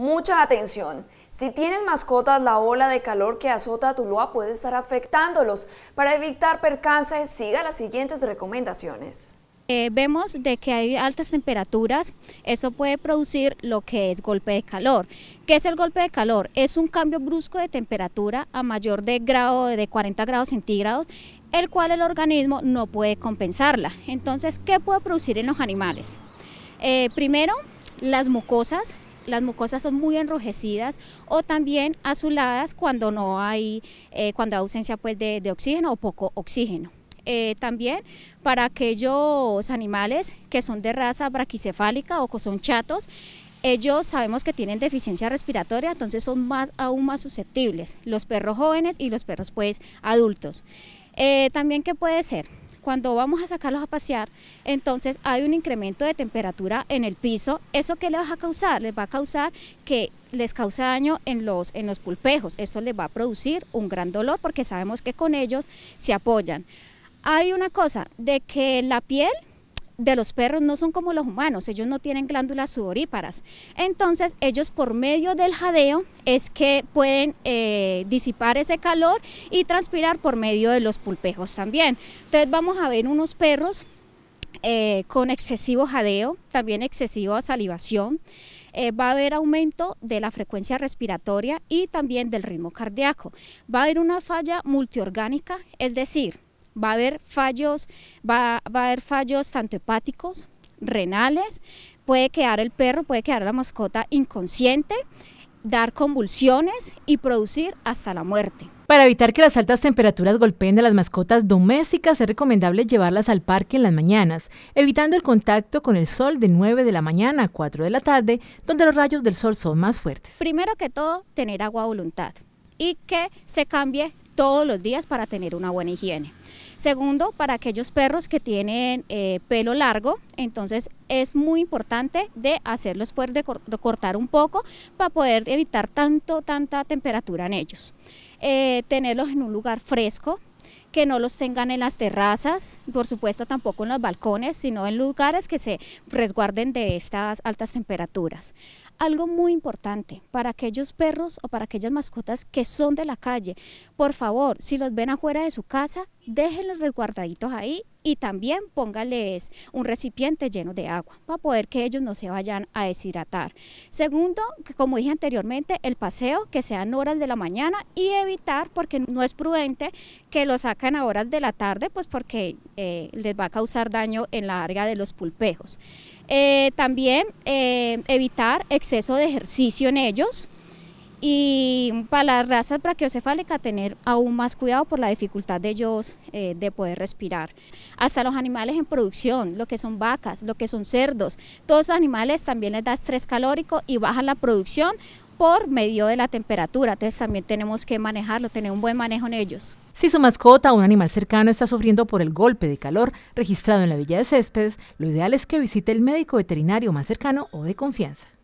Mucha atención. Si tienes mascotas, la ola de calor que azota a Tuluá puede estar afectándolos. Para evitar percances, siga las siguientes recomendaciones. Eh, vemos de que hay altas temperaturas, eso puede producir lo que es golpe de calor. ¿Qué es el golpe de calor? Es un cambio brusco de temperatura a mayor de grado de 40 grados centígrados, el cual el organismo no puede compensarla. Entonces, ¿qué puede producir en los animales? Eh, primero, las mucosas, las mucosas son muy enrojecidas o también azuladas cuando no hay, eh, cuando hay ausencia pues, de, oxígeno o poco oxígeno. Eh, también para aquellos animales que son de raza braquicefálica o que son chatos, ellos sabemos que tienen deficiencia respiratoria, entonces son más, aún más susceptibles, los perros jóvenes y los perros pues adultos. Eh, también, ¿qué puede ser? cuando vamos a sacarlos a pasear, entonces hay un incremento de temperatura en el piso. ¿Eso qué les va a causar? Les va a causar que les causa daño en los, en los pulpejos. Esto les va a producir un gran dolor porque sabemos que con ellos se apoyan. Hay una cosa de que la piel de los perros no son como los humanos, ellos no tienen glándulas sudoríparas. Entonces, ellos por medio del jadeo es que pueden eh, disipar ese calor y transpirar por medio de los pulpejos también. Entonces, vamos a ver unos perros eh, con excesivo jadeo, también excesiva salivación. Eh, va a haber aumento de la frecuencia respiratoria y también del ritmo cardíaco. Va a haber una falla multiorgánica, es decir, va a haber fallos, va, a haber fallos tanto hepáticos, renales, puede quedar el perro, puede quedar la mascota inconsciente, dar convulsiones y producir hasta la muerte. Para evitar que las altas temperaturas golpeen a las mascotas domésticas, es recomendable llevarlas al parque en las mañanas, evitando el contacto con el sol de 9 de la mañana a 4 de la tarde, donde los rayos del sol son más fuertes. Primero que todo, tener agua a voluntad y que se cambie todos los días para tener una buena higiene. Segundo, para aquellos perros que tienen eh, pelo largo, entonces es muy importante de hacerlos poder cortar un poco para poder evitar tanto, tanta temperatura en ellos. Eh, tenerlos en un lugar fresco, que no los tengan en las terrazas, por supuesto tampoco en los balcones, sino en lugares que se resguarden de estas altas temperaturas. Algo muy importante para aquellos perros o para aquellas mascotas que son de la calle, por favor, si los ven afuera de su casa, déjenlos resguardaditos ahí y también póngales un recipiente lleno de agua para poder que ellos no se vayan a deshidratar. Segundo, como dije anteriormente, el paseo que sean horas de la mañana y evitar, porque no es prudente que lo sacan a horas de la tarde, pues porque eh, les va a causar daño en la área de los pulpejos. Eh, también eh, evitar exceso de ejercicio en ellos y para las razas brachiocefálicas tener aún más cuidado por la dificultad de ellos eh, de poder respirar. Hasta los animales en producción, lo que son vacas, lo que son cerdos, todos los animales también les da estrés calórico y baja la producción por medio de la temperatura, entonces también tenemos que manejarlo, tener un buen manejo en ellos. Si su mascota o un animal cercano está sufriendo por el golpe de calor registrado en la Villa de Céspedes, lo ideal es que visite el médico veterinario más cercano o de confianza.